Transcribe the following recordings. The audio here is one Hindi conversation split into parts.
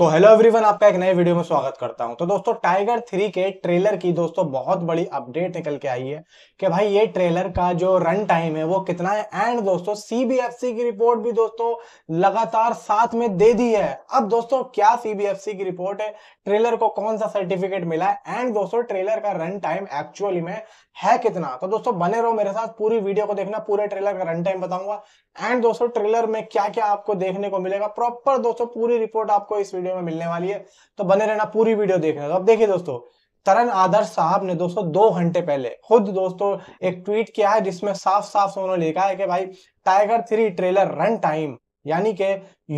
तो हेलो एवरीवन आपका एक नए वीडियो में स्वागत करता हूं तो दोस्तों टाइगर थ्री के ट्रेलर की दोस्तों बहुत बड़ी अपडेट निकल के आई है कि भाई ये ट्रेलर का जो रन टाइम है वो कितना है एंड दोस्तों सीबीएफसी की रिपोर्ट भी दोस्तों लगातार साथ में दे दी है अब दोस्तों क्या सीबीएफसी की रिपोर्ट है ट्रेलर को कौन सा सर्टिफिकेट मिला है एंड दोस्तों ट्रेलर का रन टाइम एक्चुअली में है कितना तो दोस्तों बने रहो मेरे साथ पूरी वीडियो को देखना पूरे ट्रेलर का रन टाइम बताऊंगा एंड दोस्तों ट्रेलर में क्या क्या आपको देखने को मिलेगा प्रॉपर दोस्तों पूरी रिपोर्ट आपको इस वीडियो वीडियो में मिलने वाली है तो बने रहना पूरी वीडियो देखने तो अब देखिए दोस्तों तरन आदर्श साहब ने दोस्तों दो घंटे पहले खुद दोस्तों एक ट्वीट किया है जिसमें साफ साफ उन्होंने लिखा है कि भाई Tiger three trailer run time यानी कि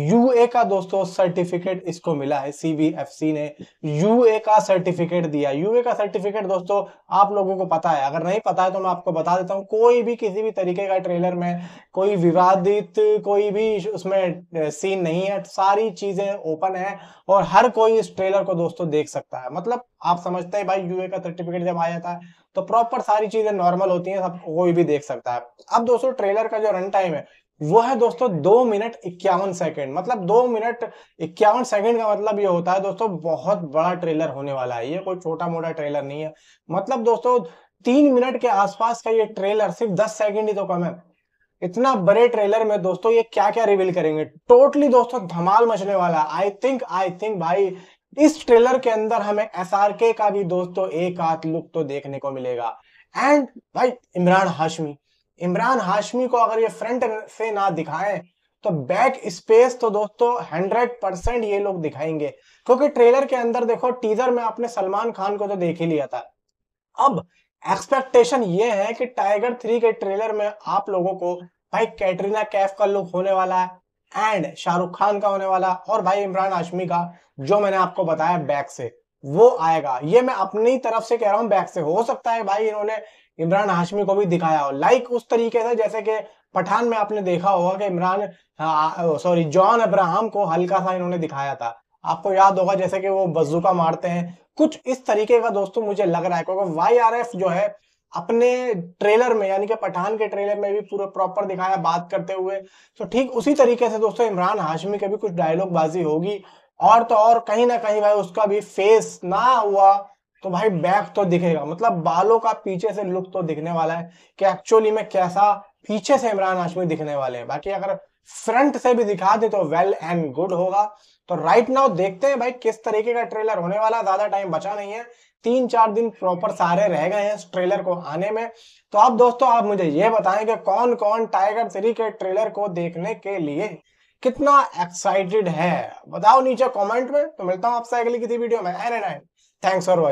यूए का दोस्तों सर्टिफिकेट इसको मिला है सी ने यूए का सर्टिफिकेट दिया यूए का सर्टिफिकेट दोस्तों आप लोगों को पता है अगर नहीं पता है तो मैं आपको बता देता हूँ कोई भी किसी भी तरीके का ट्रेलर में कोई विवादित कोई भी उसमें सीन नहीं है सारी चीजें ओपन है और हर कोई इस ट्रेलर को दोस्तों देख सकता है मतलब आप समझते हैं भाई यूए का सर्टिफिकेट जब आ जाता है तो प्रॉपर सारी चीजें नॉर्मल होती हैं सब कोई भी देख सकता है अब दोस्तों ट्रेलर का जो रन टाइम है वो है दोस्तों दो मिनट इक्यावन सेकंड मतलब दो मिनट इक्यावन सेकंड का मतलब ये होता है दोस्तों बहुत बड़ा ट्रेलर होने वाला है ये कोई छोटा मोटा ट्रेलर नहीं है मतलब दोस्तों तीन मिनट के आसपास का ये ट्रेलर सिर्फ दस सेकंड ही तो कम है इतना बड़े ट्रेलर में दोस्तों ये क्या क्या रिवील करेंगे टोटली दोस्तों धमाल मचने वाला आई थिंक आई थिंक भाई इस ट्रेलर के अंदर हमें एस का भी दोस्तों एक आध लुक तो देखने को मिलेगा एंड भाई इमरान हाशमी इमरान हाशमी को अगर ये फ्रंट से ना दिखाएं तो बैक स्पेस तो दोस्तों हंड्रेड परसेंट ये लोग दिखाएंगे क्योंकि ट्रेलर के अंदर देखो टीजर में आपने सलमान खान को तो देख ही लिया था अब एक्सपेक्टेशन ये है कि टाइगर थ्री के ट्रेलर में आप लोगों को भाई कैटरीना कैफ का लुक होने वाला है एंड शाहरुख खान का होने वाला और भाई इमरान हाशमी का जो मैंने आपको बताया बैक से वो आएगा ये मैं अपनी तरफ से कह रहा हूं बैक से हो सकता है भाई इन्होंने इमरान हाशमी को भी दिखाया हो लाइक उस तरीके से जैसे कि पठान में आपने देखा होगा कि इमरान सॉरी हाँ, जॉन अब्राहम को हल्का सा इन्होंने दिखाया था आपको याद होगा जैसे कि वो बजूका मारते हैं कुछ इस तरीके का दोस्तों मुझे लग रहा है क्योंकि वाई आर एफ जो है अपने ट्रेलर में यानी कि पठान के ट्रेलर में भी पूरा प्रॉपर दिखाया बात करते हुए तो ठीक उसी तरीके से दोस्तों इमरान हाशमी के भी कुछ डायलॉग बाजी होगी और तो और कहीं ना कहीं भाई उसका भी फेस ना हुआ तो भाई बैक तो दिखेगा मतलब बालों का पीछे से लुक तो दिखने वाला है कि एक्चुअली में कैसा पीछे से इमरान हाशमी दिखने वाले हैं बाकी अगर फ्रंट से भी दिखा दे तो वेल एंड गुड होगा तो राइट नाउ देखते हैं भाई किस तरीके का ट्रेलर होने वाला ज्यादा टाइम बचा नहीं है तीन चार दिन प्रॉपर सारे रह गए हैं इस ट्रेलर को आने में तो आप दोस्तों आप मुझे ये बताएं कि कौन कौन टाइगर थ्री के ट्रेलर को देखने के लिए कितना एक्साइटेड है बताओ नीचे कमेंट में तो मिलता हूँ आपसे अगली किसी वीडियो में थैंक्स फॉर वॉचिंग